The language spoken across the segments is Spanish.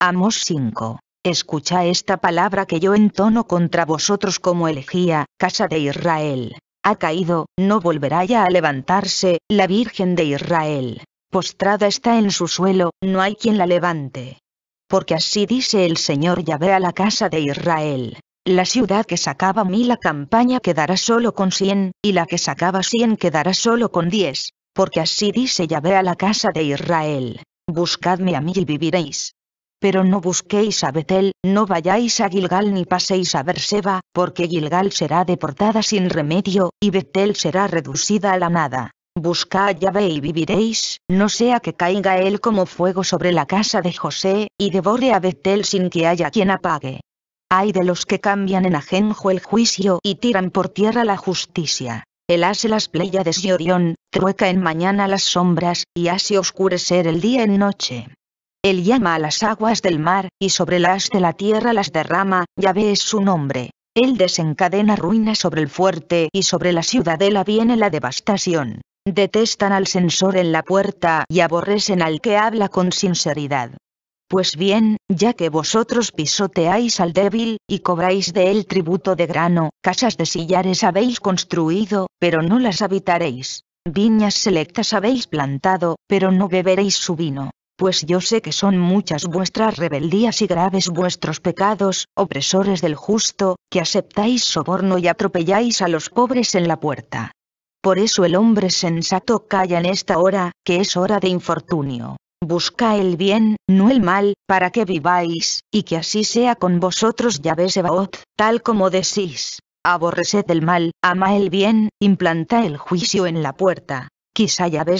Amos 5. Escucha esta palabra que yo entono contra vosotros como elegía, casa de Israel. Ha caído, no volverá ya a levantarse, la Virgen de Israel. Postrada está en su suelo, no hay quien la levante. Porque así dice el Señor ve a la casa de Israel. La ciudad que sacaba mil la campaña quedará solo con cien, y la que sacaba cien quedará solo con diez. Porque así dice Yahvé a la casa de Israel. Buscadme a mí y viviréis pero no busquéis a Betel, no vayáis a Gilgal ni paséis a Berseba, porque Gilgal será deportada sin remedio, y Betel será reducida a la nada. Buscad a Yahvé y viviréis, no sea que caiga él como fuego sobre la casa de José, y devore a Betel sin que haya quien apague. Hay de los que cambian en ajenjo el juicio y tiran por tierra la justicia. Él hace las playas de Orión, trueca en mañana las sombras, y hace oscurecer el día en noche. Él llama a las aguas del mar, y sobre las de la tierra las derrama, ya es su nombre. Él desencadena ruina sobre el fuerte y sobre la ciudadela viene la devastación. Detestan al censor en la puerta y aborrecen al que habla con sinceridad. Pues bien, ya que vosotros pisoteáis al débil, y cobráis de él tributo de grano, casas de sillares habéis construido, pero no las habitaréis. Viñas selectas habéis plantado, pero no beberéis su vino pues yo sé que son muchas vuestras rebeldías y graves vuestros pecados, opresores del justo, que aceptáis soborno y atropelláis a los pobres en la puerta. Por eso el hombre sensato calla en esta hora, que es hora de infortunio. Busca el bien, no el mal, para que viváis, y que así sea con vosotros Yahvé tal como decís. Aborreced el mal, ama el bien, implanta el juicio en la puerta. Quizá Yahvé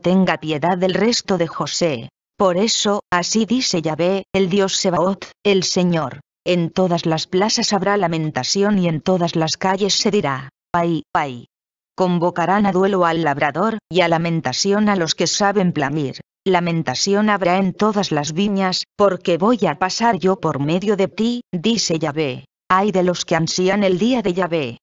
tenga piedad del resto de José, por eso, así dice Yahvé, el Dios Sebaoth, el Señor. En todas las plazas habrá lamentación y en todas las calles se dirá, ay, ay. Convocarán a duelo al labrador, y a lamentación a los que saben plamir. Lamentación habrá en todas las viñas, porque voy a pasar yo por medio de ti, dice Yahvé. Ay de los que ansían el día de Yahvé.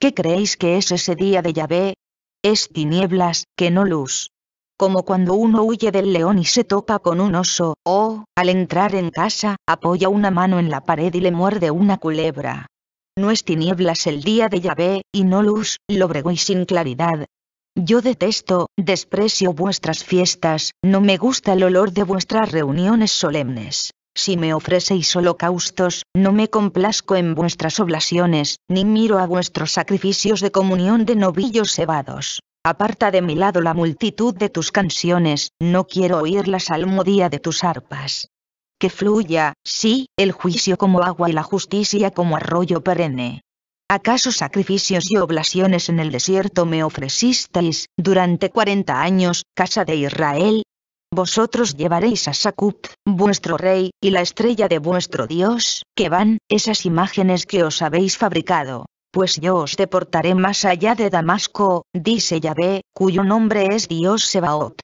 ¿Qué creéis que es ese día de Yahvé? Es tinieblas, que no luz, como cuando uno huye del león y se topa con un oso, o, al entrar en casa, apoya una mano en la pared y le muerde una culebra. No es tinieblas el día de Yahvé, y no luz, lobrego y sin claridad. Yo detesto, desprecio vuestras fiestas, no me gusta el olor de vuestras reuniones solemnes. Si me ofrecéis holocaustos, no me complazco en vuestras oblaciones, ni miro a vuestros sacrificios de comunión de novillos cebados. Aparta de mi lado la multitud de tus canciones, no quiero oír la salmodía de tus arpas. Que fluya, sí, el juicio como agua y la justicia como arroyo perenne. ¿Acaso sacrificios y oblaciones en el desierto me ofrecisteis, durante cuarenta años, casa de Israel? Vosotros llevaréis a Sakut, vuestro rey, y la estrella de vuestro Dios, que van, esas imágenes que os habéis fabricado pues yo os deportaré más allá de Damasco, dice Yahvé, cuyo nombre es Dios Sebaot.